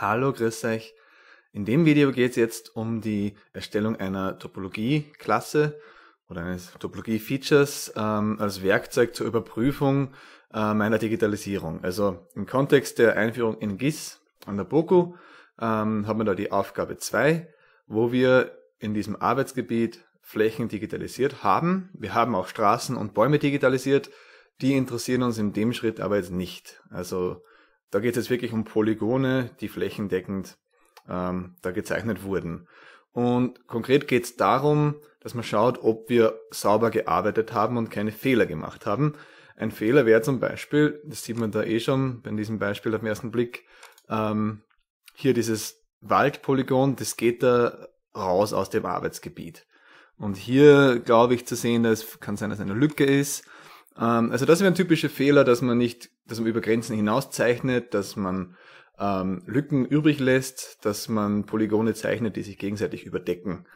Hallo, grüß euch. In dem Video geht es jetzt um die Erstellung einer Topologie-Klasse oder eines Topologie-Features ähm, als Werkzeug zur Überprüfung äh, meiner Digitalisierung. Also im Kontext der Einführung in GIS an der BOKU ähm, haben wir da die Aufgabe 2, wo wir in diesem Arbeitsgebiet Flächen digitalisiert haben. Wir haben auch Straßen und Bäume digitalisiert. Die interessieren uns in dem Schritt aber jetzt nicht. Also da geht es jetzt wirklich um Polygone, die flächendeckend ähm, da gezeichnet wurden. Und konkret geht es darum, dass man schaut, ob wir sauber gearbeitet haben und keine Fehler gemacht haben. Ein Fehler wäre zum Beispiel, das sieht man da eh schon bei diesem Beispiel auf den ersten Blick, ähm, hier dieses Waldpolygon, das geht da raus aus dem Arbeitsgebiet. Und hier glaube ich zu sehen, dass es kann sein, dass eine Lücke ist ähm, also das ist ein typischer Fehler, dass man nicht, dass man über Grenzen hinaus zeichnet, dass man ähm, Lücken übrig lässt, dass man Polygone zeichnet, die sich gegenseitig überdecken.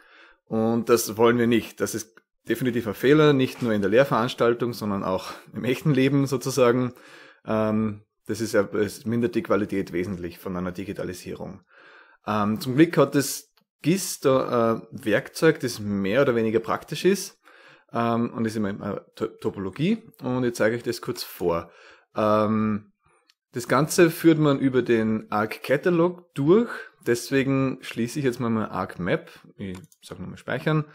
Und das wollen wir nicht. Das ist definitiv ein Fehler, nicht nur in der Lehrveranstaltung, sondern auch im echten Leben sozusagen. Ähm, das ist, es mindert die Qualität wesentlich von einer Digitalisierung. Ähm, zum Glück hat das GIS da ein äh, Werkzeug, das mehr oder weniger praktisch ist ähm, und ist immer Topologie und ich zeige euch das kurz vor. Ähm, das Ganze führt man über den Arc Catalog durch, deswegen schließe ich jetzt mal mein Arc Map, ich sage nochmal speichern,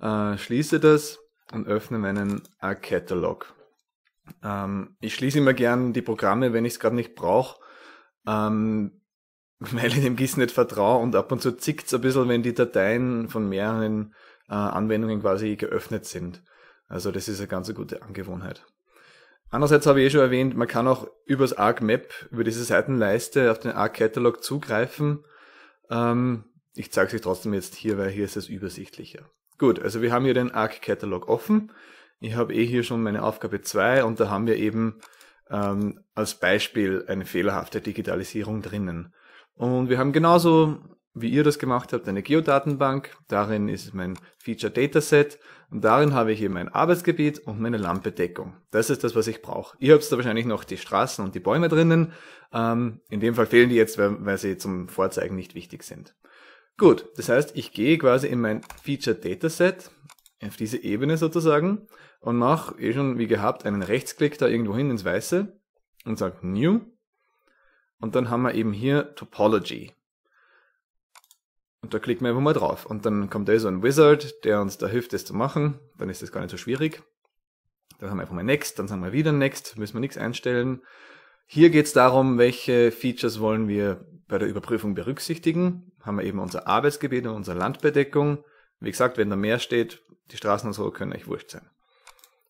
äh, schließe das und öffne meinen Arc Catalog. Ähm, ich schließe immer gern die Programme, wenn ich es gerade nicht brauche, ähm, weil ich dem GIS nicht vertraue und ab und zu zickt es ein bisschen, wenn die Dateien von mehreren äh, Anwendungen quasi geöffnet sind. Also das ist eine ganz gute Angewohnheit. Andererseits habe ich eh schon erwähnt, man kann auch übers Arc Map, über diese Seitenleiste auf den Arc Catalog zugreifen. Ähm, ich zeige es euch trotzdem jetzt hier, weil hier ist es übersichtlicher. Gut, also wir haben hier den Arc Catalog offen. Ich habe eh hier schon meine Aufgabe 2 und da haben wir eben ähm, als Beispiel eine fehlerhafte Digitalisierung drinnen. Und wir haben genauso wie ihr das gemacht habt, eine Geodatenbank. Darin ist mein Feature Dataset und darin habe ich eben mein Arbeitsgebiet und meine Lampedeckung. Das ist das, was ich brauche. Ihr habt da wahrscheinlich noch die Straßen und die Bäume drinnen. Ähm, in dem Fall fehlen die jetzt, weil, weil sie zum Vorzeigen nicht wichtig sind. Gut, das heißt, ich gehe quasi in mein Feature Dataset, auf diese Ebene sozusagen, und mache eh schon wie gehabt einen Rechtsklick da irgendwo hin ins Weiße und sage New. Und dann haben wir eben hier Topology. Und da klicken wir einfach mal drauf. Und dann kommt da so ein Wizard, der uns da hilft, das zu machen. Dann ist das gar nicht so schwierig. Dann haben wir einfach mal Next, dann sagen wir wieder Next, müssen wir nichts einstellen. Hier geht es darum, welche Features wollen wir bei der Überprüfung berücksichtigen. Haben wir eben unser Arbeitsgebiet und unsere Landbedeckung. Wie gesagt, wenn da mehr steht, die Straßen und so können euch wurscht sein.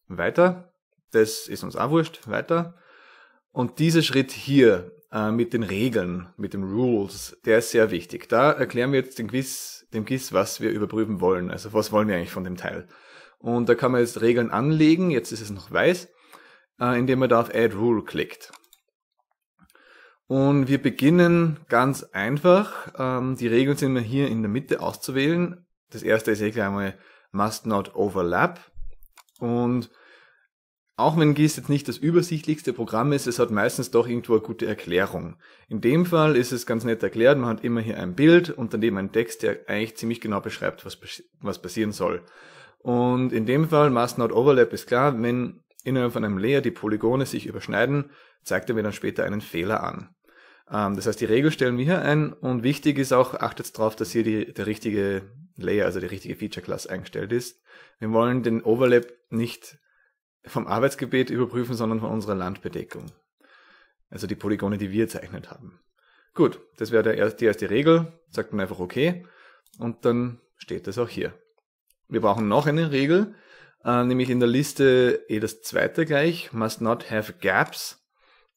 Weiter, das ist uns auch wurscht, weiter. Und dieser Schritt hier äh, mit den Regeln, mit den Rules, der ist sehr wichtig. Da erklären wir jetzt dem Quiz, dem Quiz, was wir überprüfen wollen. Also was wollen wir eigentlich von dem Teil? Und da kann man jetzt Regeln anlegen, jetzt ist es noch weiß, äh, indem man da auf Add Rule klickt. Und wir beginnen ganz einfach. Ähm, die Regeln sind wir hier in der Mitte auszuwählen. Das erste ist eh gleich mal Must Not Overlap. Und auch wenn GIS jetzt nicht das übersichtlichste Programm ist, es hat meistens doch irgendwo eine gute Erklärung. In dem Fall ist es ganz nett erklärt, man hat immer hier ein Bild und daneben einen Text, der eigentlich ziemlich genau beschreibt, was, was passieren soll. Und in dem Fall, Must Not Overlap ist klar, wenn innerhalb von einem Layer die Polygone sich überschneiden, zeigt er mir dann später einen Fehler an. Ähm, das heißt, die Regel stellen wir hier ein und wichtig ist auch, achtet darauf, dass hier die, der richtige Layer, also die richtige Feature-Class eingestellt ist. Wir wollen den Overlap nicht vom Arbeitsgebiet überprüfen, sondern von unserer Landbedeckung. Also die Polygone, die wir gezeichnet haben. Gut, das wäre die erste Regel. Sagt man einfach okay und dann steht das auch hier. Wir brauchen noch eine Regel, äh, nämlich in der Liste eh das zweite gleich, must not have gaps,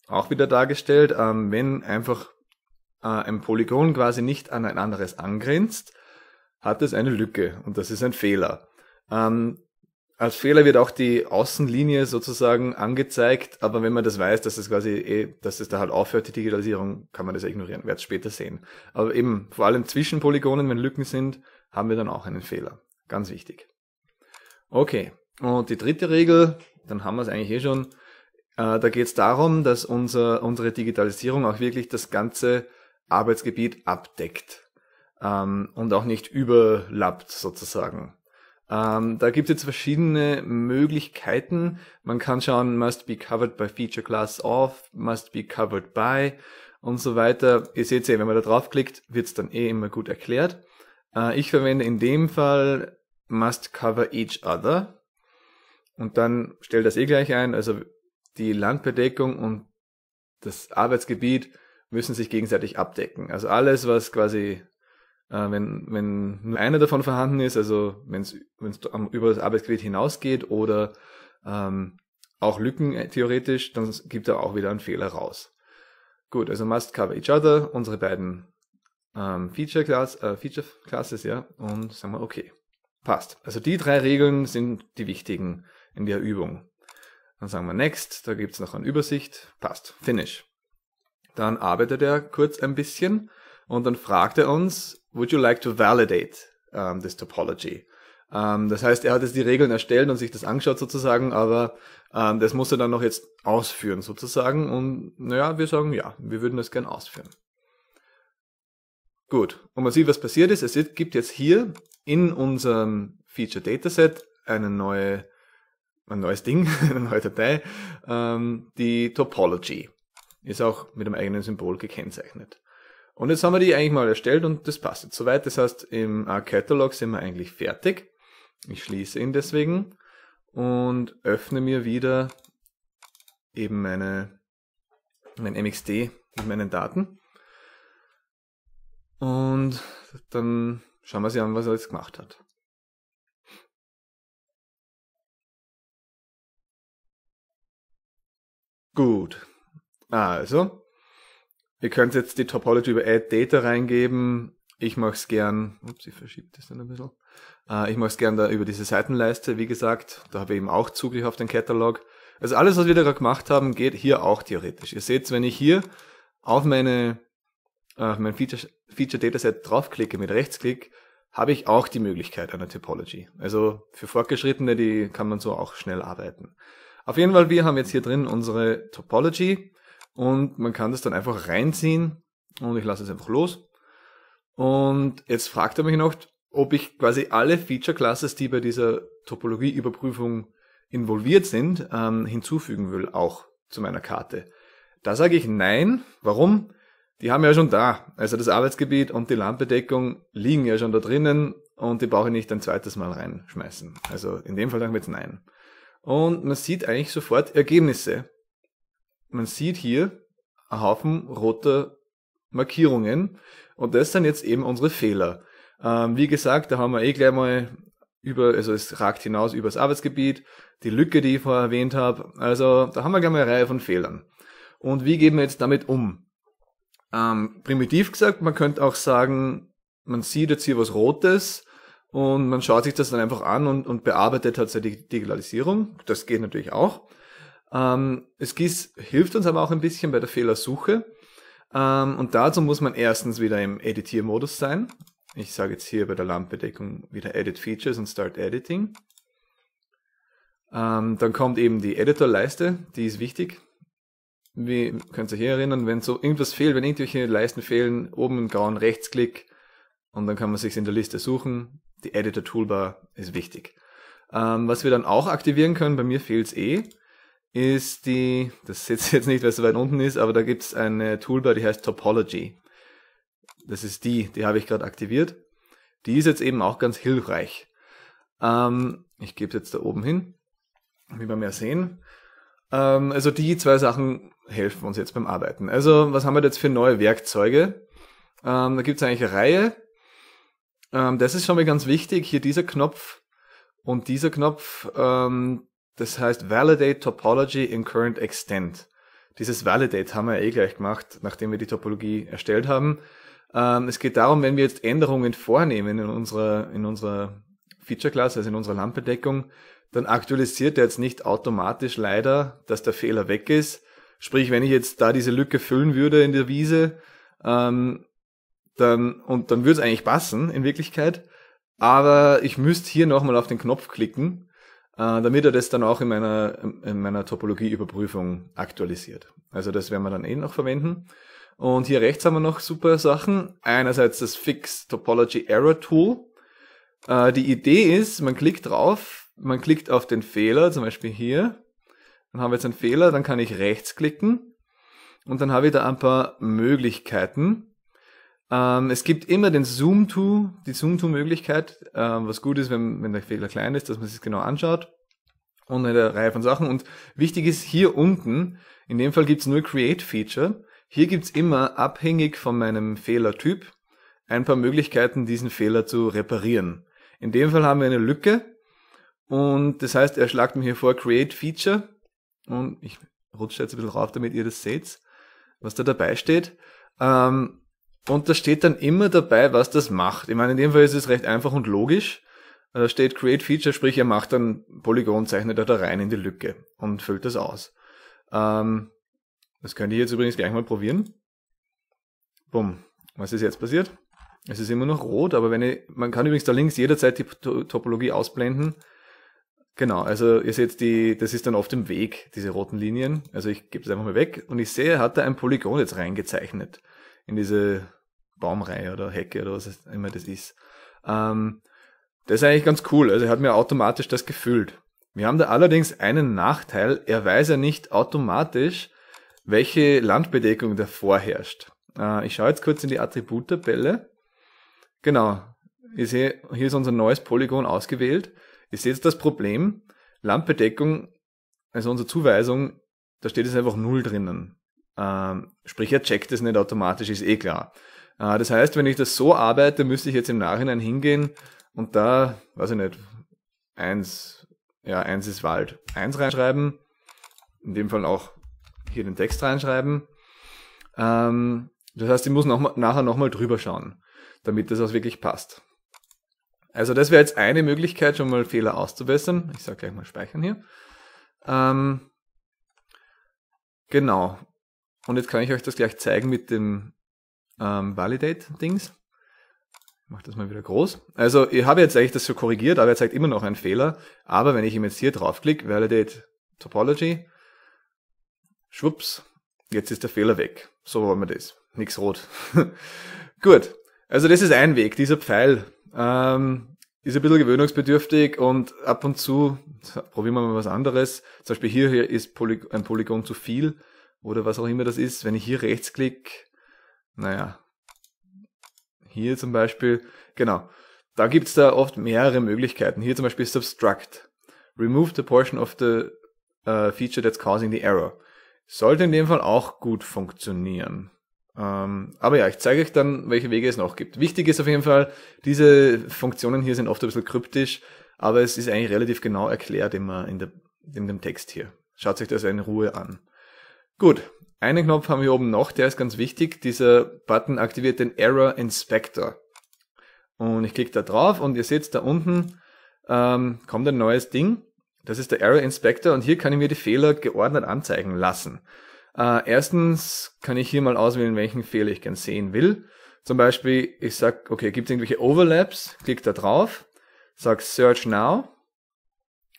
auch wieder dargestellt, ähm, wenn einfach äh, ein Polygon quasi nicht an ein anderes angrenzt, hat es eine Lücke und das ist ein Fehler. Ähm, als Fehler wird auch die Außenlinie sozusagen angezeigt, aber wenn man das weiß, dass es quasi eh, dass es da halt aufhört, die Digitalisierung, kann man das ignorieren, wird es später sehen. Aber eben, vor allem zwischen Polygonen, wenn Lücken sind, haben wir dann auch einen Fehler. Ganz wichtig. Okay, und die dritte Regel, dann haben wir es eigentlich eh schon. Äh, da geht es darum, dass unser, unsere Digitalisierung auch wirklich das ganze Arbeitsgebiet abdeckt ähm, und auch nicht überlappt sozusagen. Ähm, da gibt es jetzt verschiedene Möglichkeiten. Man kann schauen, must be covered by feature class of, must be covered by und so weiter. Ihr seht ja, wenn man da draufklickt, wird es dann eh immer gut erklärt. Äh, ich verwende in dem Fall must cover each other. Und dann stellt das eh gleich ein, also die Landbedeckung und das Arbeitsgebiet müssen sich gegenseitig abdecken. Also alles, was quasi äh, wenn, wenn nur einer davon vorhanden ist, also wenn es über das Arbeitsgebiet hinausgeht oder ähm, auch Lücken äh, theoretisch, dann gibt er auch wieder einen Fehler raus. Gut, also must cover each other, unsere beiden ähm, Feature, Class, äh, Feature Classes, ja, und sagen wir, okay, passt. Also die drei Regeln sind die wichtigen in der Übung. Dann sagen wir next, da gibt's noch eine Übersicht, passt, finish. Dann arbeitet er kurz ein bisschen, und dann fragt er uns, would you like to validate um, this topology? Um, das heißt, er hat jetzt die Regeln erstellt und sich das angeschaut sozusagen, aber um, das muss er dann noch jetzt ausführen sozusagen. Und naja, wir sagen ja, wir würden das gern ausführen. Gut, und man sieht, was passiert ist. Es gibt jetzt hier in unserem Feature Dataset eine neue, ein neues Ding, eine neue Datei, ähm, die Topology. Ist auch mit einem eigenen Symbol gekennzeichnet. Und jetzt haben wir die eigentlich mal erstellt und das passt jetzt soweit. Das heißt, im R-Catalog sind wir eigentlich fertig. Ich schließe ihn deswegen und öffne mir wieder eben meine, mein MXD mit meinen Daten. Und dann schauen wir sie an, was er jetzt gemacht hat. Gut. Also, Ihr könnt jetzt die Topology über Add Data reingeben. Ich mache es gern, ups, ich verschiebe das dann ein bisschen. Äh, ich mache es gern da über diese Seitenleiste, wie gesagt. Da habe ich eben auch Zugriff auf den Katalog. Also alles, was wir da gerade gemacht haben, geht hier auch theoretisch. Ihr seht, wenn ich hier auf meine, äh, mein Feature, Feature Dataset draufklicke mit Rechtsklick, habe ich auch die Möglichkeit einer Topology. Also für Fortgeschrittene, die kann man so auch schnell arbeiten. Auf jeden Fall, wir haben jetzt hier drin unsere Topology. Und man kann das dann einfach reinziehen und ich lasse es einfach los. Und jetzt fragt er mich noch, ob ich quasi alle Feature Classes, die bei dieser Topologieüberprüfung involviert sind, ähm, hinzufügen will, auch zu meiner Karte. Da sage ich nein. Warum? Die haben ja schon da. Also das Arbeitsgebiet und die Landbedeckung liegen ja schon da drinnen und die brauche ich nicht ein zweites Mal reinschmeißen. Also in dem Fall sagen wir jetzt nein. Und man sieht eigentlich sofort Ergebnisse man sieht hier einen Haufen roter Markierungen und das sind jetzt eben unsere Fehler. Ähm, wie gesagt, da haben wir eh gleich mal über, also es ragt hinaus über das Arbeitsgebiet, die Lücke, die ich vorher erwähnt habe. Also da haben wir gleich mal eine Reihe von Fehlern. Und wie gehen wir jetzt damit um? Ähm, primitiv gesagt, man könnte auch sagen, man sieht jetzt hier was Rotes und man schaut sich das dann einfach an und, und bearbeitet tatsächlich die Digitalisierung. Das geht natürlich auch. Ähm, Skis hilft uns aber auch ein bisschen bei der Fehlersuche. Ähm, und dazu muss man erstens wieder im Editiermodus sein. Ich sage jetzt hier bei der Landbedeckung wieder Edit Features und Start Editing. Ähm, dann kommt eben die Editor-Leiste, die ist wichtig. Wie könnt ihr hier erinnern, wenn so irgendwas fehlt, wenn irgendwelche Leisten fehlen, oben im grauen Rechtsklick und dann kann man sich in der Liste suchen. Die Editor-Toolbar ist wichtig. Ähm, was wir dann auch aktivieren können, bei mir fehlt es eh, ist die, das seht ihr jetzt nicht, weil es so weit unten ist, aber da gibt es eine Toolbar, die heißt Topology. Das ist die, die habe ich gerade aktiviert. Die ist jetzt eben auch ganz hilfreich. Ähm, ich gebe jetzt da oben hin, wie wir mehr sehen. Ähm, also die zwei Sachen helfen uns jetzt beim Arbeiten. Also was haben wir jetzt für neue Werkzeuge? Ähm, da gibt es eigentlich eine Reihe. Ähm, das ist schon mal ganz wichtig. Hier dieser Knopf und dieser Knopf, ähm, das heißt Validate Topology in Current Extent. Dieses Validate haben wir eh gleich gemacht, nachdem wir die Topologie erstellt haben. Ähm, es geht darum, wenn wir jetzt Änderungen vornehmen in unserer, in unserer feature Class, also in unserer Lampendeckung, dann aktualisiert er jetzt nicht automatisch leider, dass der Fehler weg ist. Sprich, wenn ich jetzt da diese Lücke füllen würde in der Wiese, ähm, dann, und dann würde es eigentlich passen in Wirklichkeit, aber ich müsste hier nochmal auf den Knopf klicken äh, damit er das dann auch in meiner, in meiner Topologieüberprüfung aktualisiert. Also das werden wir dann eh noch verwenden. Und hier rechts haben wir noch super Sachen. Einerseits das Fix Topology Error Tool. Äh, die Idee ist, man klickt drauf, man klickt auf den Fehler, zum Beispiel hier. Dann haben wir jetzt einen Fehler, dann kann ich rechts klicken. Und dann habe ich da ein paar Möglichkeiten. Ähm, es gibt immer den Zoom-To, die Zoom-To-Möglichkeit, ähm, was gut ist, wenn, wenn der Fehler klein ist, dass man sich genau anschaut und eine Reihe von Sachen. Und wichtig ist hier unten, in dem Fall gibt's nur Create-Feature. Hier gibt's immer abhängig von meinem Fehlertyp ein paar Möglichkeiten, diesen Fehler zu reparieren. In dem Fall haben wir eine Lücke und das heißt, er schlagt mir hier vor Create Feature und ich rutsche jetzt ein bisschen rauf, damit ihr das seht, was da dabei steht. Ähm, und da steht dann immer dabei, was das macht. Ich meine, in dem Fall ist es recht einfach und logisch. Äh, da steht Create Feature, sprich, er macht dann Polygon, zeichnet er da rein in die Lücke und füllt das aus. Ähm, das könnt ihr jetzt übrigens gleich mal probieren. Bumm. Was ist jetzt passiert? Es ist immer noch rot, aber wenn ich, man kann übrigens da links jederzeit die Topologie ausblenden. Genau, also ihr seht, die, das ist dann auf dem Weg, diese roten Linien. Also ich gebe das einfach mal weg und ich sehe, hat da ein Polygon jetzt reingezeichnet in diese Baumreihe oder Hecke oder was immer das ist. Ähm, das ist eigentlich ganz cool. Also er hat mir automatisch das gefüllt. Wir haben da allerdings einen Nachteil. Er weiß ja nicht automatisch, welche Landbedeckung davor herrscht. Äh, ich schaue jetzt kurz in die Attributtabelle. Genau. Ich sehe, hier ist unser neues Polygon ausgewählt. Ich sehe jetzt das Problem. Landbedeckung, also unsere Zuweisung, da steht jetzt einfach null drinnen. Ähm, sprich, er checkt es nicht automatisch, ist eh klar. Äh, das heißt, wenn ich das so arbeite, müsste ich jetzt im Nachhinein hingehen und da, weiß ich nicht, eins, ja, eins ist Wald, eins reinschreiben, in dem Fall auch hier den Text reinschreiben. Ähm, das heißt, ich muss noch mal, nachher nochmal drüber schauen, damit das auch wirklich passt. Also das wäre jetzt eine Möglichkeit, schon mal Fehler auszubessern. Ich sage gleich mal speichern hier. Ähm, genau. Und jetzt kann ich euch das gleich zeigen mit dem ähm, Validate-Dings. Ich mache das mal wieder groß. Also ich habe jetzt eigentlich das so korrigiert, aber er zeigt immer noch einen Fehler. Aber wenn ich ihm jetzt hier draufklicke, Validate Topology, schwupps, jetzt ist der Fehler weg. So wollen wir das. Nix rot. Gut, also das ist ein Weg, dieser Pfeil. Ähm, ist ein bisschen gewöhnungsbedürftig und ab und zu probieren wir mal was anderes. Zum Beispiel hier, hier ist Poly ein Polygon zu viel oder was auch immer das ist, wenn ich hier rechtsklick, naja, hier zum Beispiel, genau, da gibt's da oft mehrere Möglichkeiten. Hier zum Beispiel Substruct. Remove the portion of the uh, feature that's causing the error. Sollte in dem Fall auch gut funktionieren. Ähm, aber ja, ich zeige euch dann, welche Wege es noch gibt. Wichtig ist auf jeden Fall, diese Funktionen hier sind oft ein bisschen kryptisch, aber es ist eigentlich relativ genau erklärt immer in, der, in dem Text hier. Schaut euch das in Ruhe an. Gut, einen Knopf haben wir oben noch, der ist ganz wichtig. Dieser Button aktiviert den Error Inspector. Und ich klicke da drauf und ihr seht da unten ähm, kommt ein neues Ding. Das ist der Error Inspector und hier kann ich mir die Fehler geordnet anzeigen lassen. Äh, erstens kann ich hier mal auswählen, welchen Fehler ich gern sehen will. Zum Beispiel, ich sag, okay, gibt es irgendwelche Overlaps? Klick da drauf, sag Search Now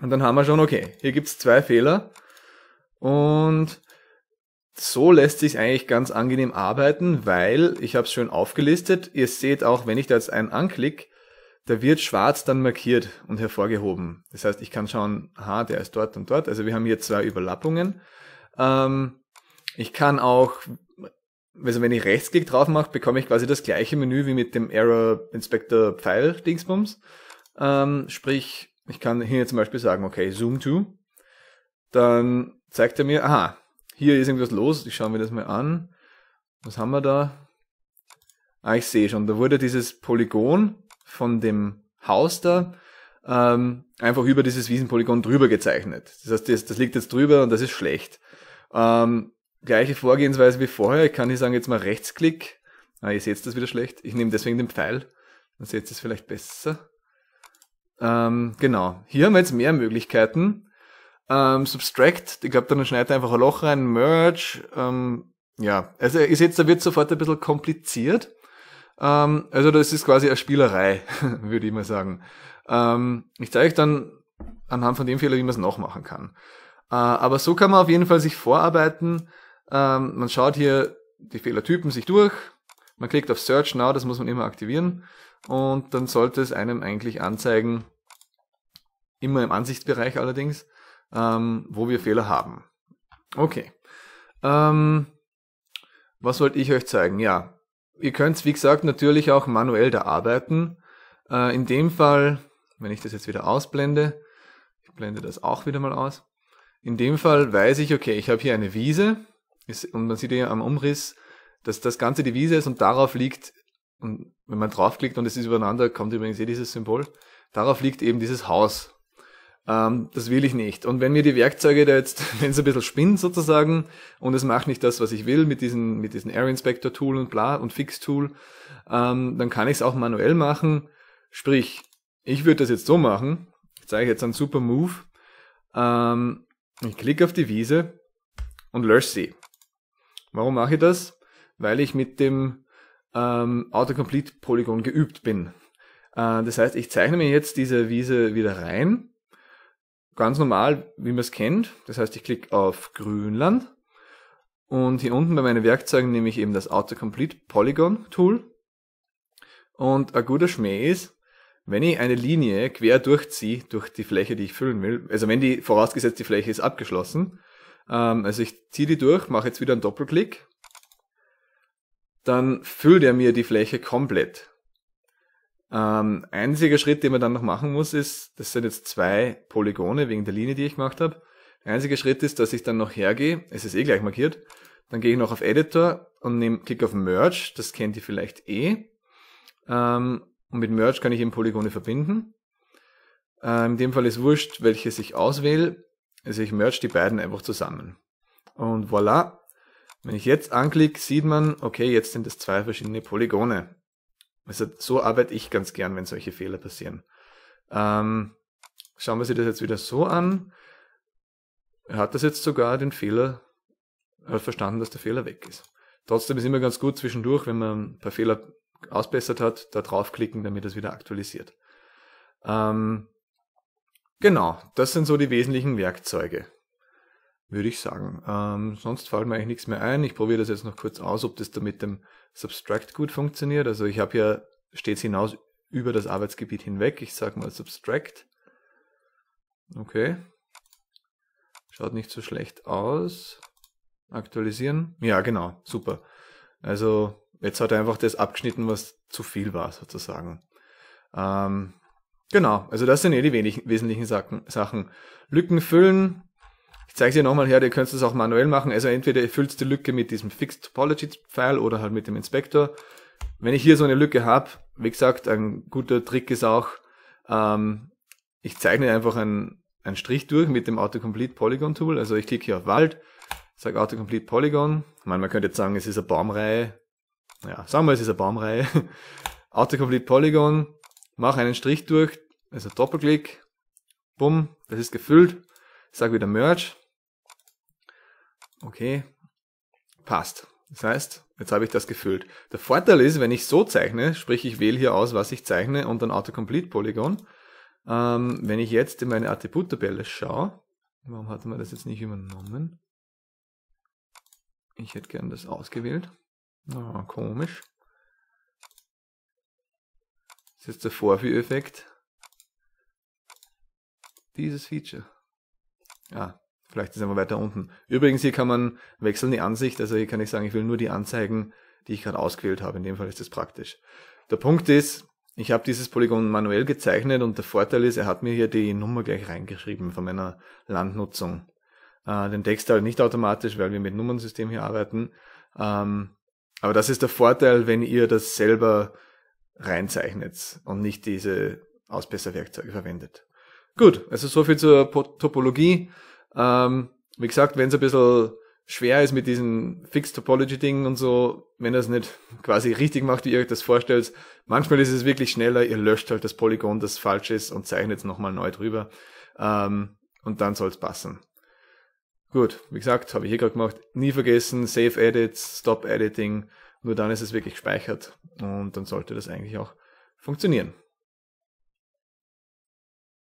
und dann haben wir schon, okay, hier gibt's zwei Fehler und so lässt sich eigentlich ganz angenehm arbeiten, weil ich habe es schön aufgelistet. Ihr seht auch, wenn ich da jetzt einen anklick, da wird schwarz dann markiert und hervorgehoben. Das heißt, ich kann schauen, aha, der ist dort und dort. Also wir haben hier zwei Überlappungen. Ähm, ich kann auch, also wenn ich Rechtsklick drauf mache, bekomme ich quasi das gleiche Menü wie mit dem Error Inspector Pfeil Dingsbums. Ähm, sprich, ich kann hier zum Beispiel sagen, okay, Zoom to. Dann zeigt er mir, aha, hier ist irgendwas los. Ich schaue mir das mal an. Was haben wir da? Ah, ich sehe schon. Da wurde dieses Polygon von dem Haus da ähm, einfach über dieses Wiesenpolygon drüber gezeichnet. Das heißt, das, das liegt jetzt drüber und das ist schlecht. Ähm, gleiche Vorgehensweise wie vorher. Ich kann hier sagen, jetzt mal Rechtsklick. Ah, ihr seht das wieder schlecht. Ich nehme deswegen den Pfeil. Dann seht ihr es vielleicht besser. Ähm, genau. Hier haben wir jetzt mehr Möglichkeiten. Ähm, Substract, ich glaube, dann schneidet er einfach ein Loch rein, Merge, ähm, ja, also ihr seht, da wird sofort ein bisschen kompliziert. Ähm, also das ist quasi eine Spielerei, würde ich mal sagen. Ähm, ich zeige euch dann anhand von dem Fehler, wie man es machen kann. Äh, aber so kann man auf jeden Fall sich vorarbeiten. Ähm, man schaut hier die Fehlertypen sich durch. Man klickt auf Search Now, das muss man immer aktivieren. Und dann sollte es einem eigentlich anzeigen, immer im Ansichtsbereich allerdings, ähm, wo wir Fehler haben. Okay. Ähm, was wollte ich euch zeigen? Ja, ihr könnt, wie gesagt, natürlich auch manuell da arbeiten. Äh, in dem Fall, wenn ich das jetzt wieder ausblende, ich blende das auch wieder mal aus. In dem Fall weiß ich, okay, ich habe hier eine Wiese ist, und man sieht hier am Umriss, dass das Ganze die Wiese ist und darauf liegt, und wenn man draufklickt und es ist übereinander, kommt übrigens eh dieses Symbol, darauf liegt eben dieses Haus. Ähm, das will ich nicht. Und wenn mir die Werkzeuge da jetzt, wenn es ein bisschen spinnt sozusagen und es macht nicht das, was ich will mit diesen, mit diesen Air Inspector Tool und bla und Fix Tool, ähm, dann kann ich es auch manuell machen. Sprich, ich würde das jetzt so machen. Ich zeige jetzt einen super Move. Ähm, ich klicke auf die Wiese und lösche sie. Warum mache ich das? Weil ich mit dem ähm, Autocomplete Polygon geübt bin. Äh, das heißt, ich zeichne mir jetzt diese Wiese wieder rein ganz normal, wie man es kennt. Das heißt, ich klicke auf Grünland und hier unten bei meinen Werkzeugen nehme ich eben das Autocomplete Polygon Tool. Und ein guter Schmäh ist, wenn ich eine Linie quer durchziehe durch die Fläche, die ich füllen will, also wenn die vorausgesetzt die Fläche ist abgeschlossen, ähm, also ich ziehe die durch, mache jetzt wieder einen Doppelklick, dann füllt er mir die Fläche komplett. Ähm, einziger Schritt, den man dann noch machen muss, ist, das sind jetzt zwei Polygone wegen der Linie, die ich gemacht habe. Einziger Schritt ist, dass ich dann noch hergehe, es ist eh gleich markiert, dann gehe ich noch auf Editor und nehme, klicke auf Merge, das kennt ihr vielleicht eh. Ähm, und mit Merge kann ich eben Polygone verbinden. Äh, in dem Fall ist wurscht, welches ich auswähle. Also ich merge die beiden einfach zusammen. Und voilà. Wenn ich jetzt anklicke, sieht man, okay, jetzt sind es zwei verschiedene Polygone. Also so arbeite ich ganz gern, wenn solche Fehler passieren. Ähm, schauen wir sich das jetzt wieder so an. Er hat das jetzt sogar den Fehler, er hat verstanden, dass der Fehler weg ist. Trotzdem ist immer ganz gut zwischendurch, wenn man ein paar Fehler ausbessert hat, da draufklicken, damit es wieder aktualisiert. Ähm, genau, das sind so die wesentlichen Werkzeuge würde ich sagen. Ähm, sonst fällt mir eigentlich nichts mehr ein. Ich probiere das jetzt noch kurz aus, ob das da mit dem Substract gut funktioniert. Also ich habe ja stets hinaus über das Arbeitsgebiet hinweg. Ich sage mal Substract. Okay. Schaut nicht so schlecht aus. Aktualisieren. Ja, genau. Super. Also jetzt hat er einfach das abgeschnitten, was zu viel war, sozusagen. Ähm, genau, also das sind eh die wenig, wesentlichen Sachen. Lücken füllen, ich zeige es dir nochmal her, ihr könnt es auch manuell machen. Also entweder ihr füllt die Lücke mit diesem Fixed Topology File oder halt mit dem Inspector. Wenn ich hier so eine Lücke habe, wie gesagt, ein guter Trick ist auch, ähm, ich zeichne einfach einen, einen Strich durch mit dem Autocomplete Polygon Tool. Also ich klicke hier auf Wald, sage Autocomplete Polygon. Ich meine, man könnte jetzt sagen, es ist eine Baumreihe. Ja, sagen wir, es ist eine Baumreihe. Autocomplete Polygon, mache einen Strich durch, also Doppelklick, bumm, das ist gefüllt. Sag wieder Merge, okay, passt. Das heißt, jetzt habe ich das gefüllt. Der Vorteil ist, wenn ich so zeichne, sprich ich wähle hier aus, was ich zeichne und dann Autocomplete-Polygon, ähm, wenn ich jetzt in meine Attributtabelle schaue, warum hat man das jetzt nicht übernommen? Ich hätte gern das ausgewählt. Oh, komisch. Das ist jetzt der Vorführeffekt. Dieses Feature. Ja, ah, Vielleicht ist er mal weiter unten. Übrigens, hier kann man wechseln die Ansicht. Also hier kann ich sagen, ich will nur die anzeigen, die ich gerade ausgewählt habe. In dem Fall ist das praktisch. Der Punkt ist, ich habe dieses Polygon manuell gezeichnet und der Vorteil ist, er hat mir hier die Nummer gleich reingeschrieben von meiner Landnutzung. Äh, den Text halt nicht automatisch, weil wir mit Nummernsystem hier arbeiten. Ähm, aber das ist der Vorteil, wenn ihr das selber reinzeichnet und nicht diese Ausbesserwerkzeuge verwendet. Gut, also so viel zur Topologie. Ähm, wie gesagt, wenn es ein bisschen schwer ist mit diesem Fixed Topology Ding und so, wenn ihr nicht quasi richtig macht, wie ihr euch das vorstellt, manchmal ist es wirklich schneller, ihr löscht halt das Polygon, das falsch ist und zeichnet es nochmal neu drüber. Ähm, und dann soll es passen. Gut, wie gesagt, habe ich hier eh gerade gemacht. Nie vergessen, Save Edits, Stop Editing. Nur dann ist es wirklich gespeichert und dann sollte das eigentlich auch funktionieren.